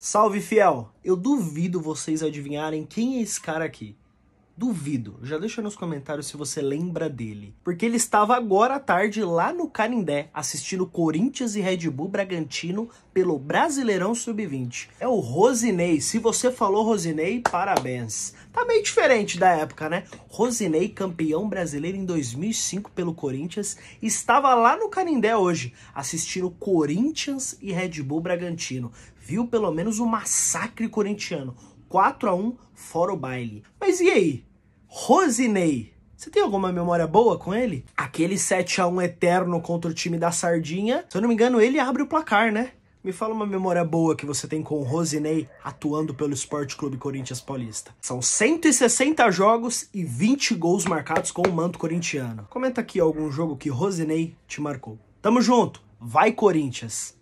Salve fiel! Eu duvido vocês adivinharem quem é esse cara aqui. Duvido. Já deixa nos comentários se você lembra dele. Porque ele estava agora à tarde lá no Canindé, assistindo Corinthians e Red Bull Bragantino pelo Brasileirão Sub-20. É o Rosinei. Se você falou Rosinei, parabéns. Tá meio diferente da época, né? Rosinei, campeão brasileiro em 2005 pelo Corinthians, estava lá no Canindé hoje, assistindo Corinthians e Red Bull Bragantino. Viu pelo menos o massacre corintiano 4 a 1 fora o baile. Mas e aí? Rosinei, você tem alguma memória boa com ele? Aquele 7 a 1 eterno contra o time da Sardinha, se eu não me engano, ele abre o placar, né? Me fala uma memória boa que você tem com o Rosinei atuando pelo Esporte Clube Corinthians Paulista. São 160 jogos e 20 gols marcados com o manto corintiano. Comenta aqui algum jogo que Rosinei te marcou. Tamo junto, vai Corinthians!